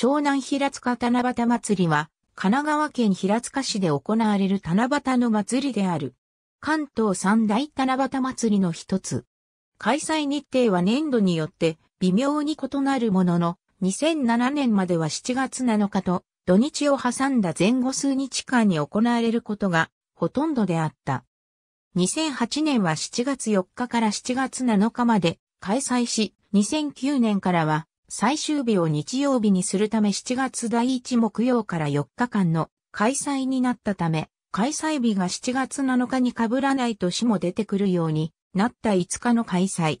湘南平塚七夕祭りは、神奈川県平塚市で行われる七夕の祭りである。関東三大七夕祭りの一つ。開催日程は年度によって微妙に異なるものの、2007年までは7月7日と土日を挟んだ前後数日間に行われることがほとんどであった。2008年は7月4日から7月7日まで開催し、2009年からは最終日を日曜日にするため7月第1木曜から4日間の開催になったため、開催日が7月7日に被らない年も出てくるようになった5日の開催。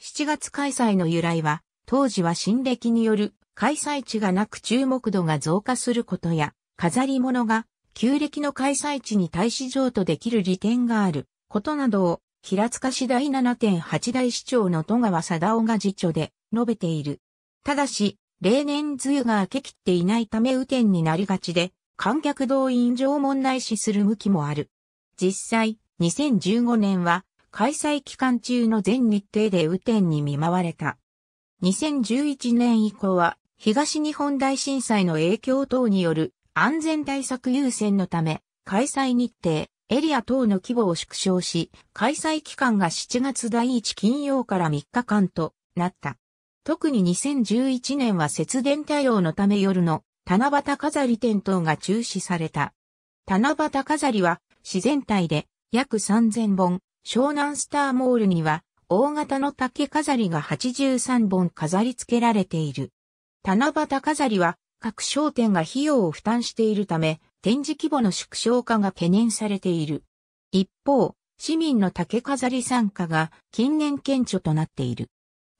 7月開催の由来は、当時は新暦による開催地がなく注目度が増加することや、飾り物が旧暦の開催地に対し譲渡できる利点があることなどを、平塚市第7.8大市長の戸川貞夫が辞書で述べている。ただし、例年梅雨が明けきっていないため雨天になりがちで、観客動員上問題視する向きもある。実際、2015年は開催期間中の全日程で雨天に見舞われた。2011年以降は東日本大震災の影響等による安全対策優先のため、開催日程、エリア等の規模を縮小し、開催期間が7月第1金曜から3日間となった。特に2011年は節電対応のため夜の七夕飾り店等が中止された。七夕飾りは自然体で約3000本、湘南スターモールには大型の竹飾りが83本飾り付けられている。七夕飾りは各商店が費用を負担しているため、展示規模の縮小化が懸念されている。一方、市民の竹飾り参加が近年顕著となっている。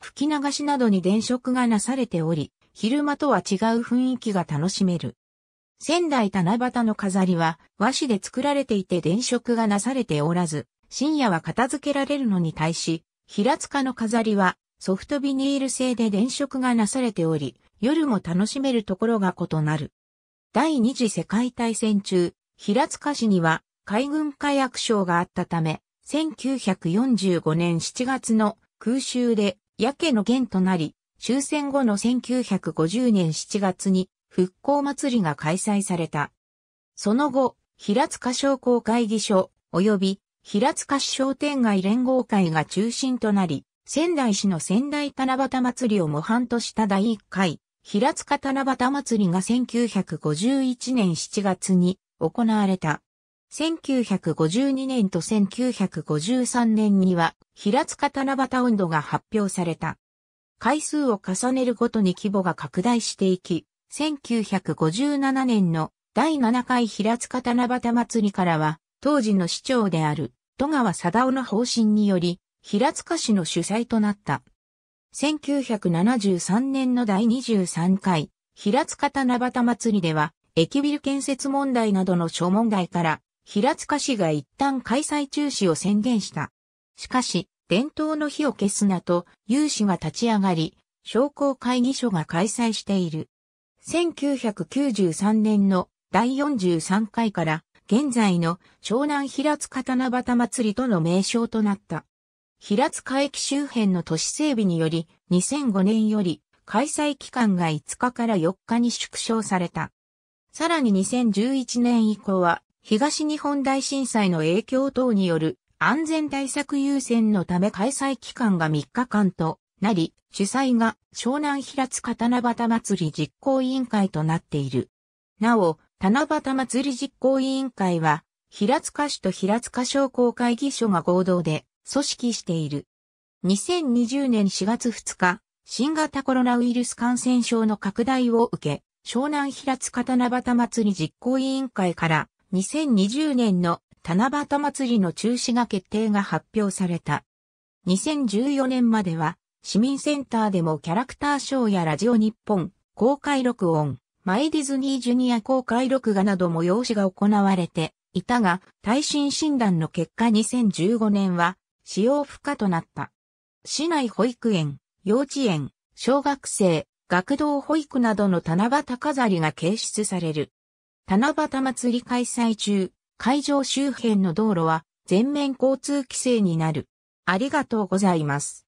吹き流しなどに電飾がなされており、昼間とは違う雰囲気が楽しめる。仙台七夕の飾りは和紙で作られていて電飾がなされておらず、深夜は片付けられるのに対し、平塚の飾りはソフトビニール製で電飾がなされており、夜も楽しめるところが異なる。第二次世界大戦中、平塚市には海軍火薬省があったため、1945年7月の空襲でやけの源となり、終戦後の1950年7月に復興祭りが開催された。その後、平塚商工会議所及び平塚市商店街連合会が中心となり、仙台市の仙台七夕祭りを模範とした第1回、平塚七夕祭りが1951年7月に行われた。1952年と1953年には、平塚七夕運動が発表された。回数を重ねるごとに規模が拡大していき、1957年の第7回平塚七夕祭りからは、当時の市長である戸川貞夫の方針により、平塚市の主催となった。1973年の第23回、平塚七夕祭りでは、駅ビル建設問題などの諸問題から、平塚市が一旦開催中止を宣言した。しかし、伝統の火を消すなと、有志が立ち上がり、商工会議所が開催している。1993年の第43回から現在の湘南平塚七夕祭りとの名称となった。平塚駅周辺の都市整備により2005年より開催期間が5日から4日に縮小された。さらに2011年以降は東日本大震災の影響等による安全対策優先のため開催期間が3日間となり、主催が湘南平塚七夕祭り実行委員会となっている。なお、七夕祭り実行委員会は、平塚市と平塚商工会議所が合同で組織している。2020年4月2日、新型コロナウイルス感染症の拡大を受け、湘南平塚七夕祭り実行委員会から2020年の七夕祭りの中止が決定が発表された。2014年までは、市民センターでもキャラクターショーやラジオ日本、公開録音、マイディズニージュニア公開録画なども用紙が行われていたが、耐震診断の結果2015年は使用不可となった。市内保育園、幼稚園、小学生、学童保育などの七夕飾りが掲出される。七夕祭り開催中、会場周辺の道路は全面交通規制になる。ありがとうございます。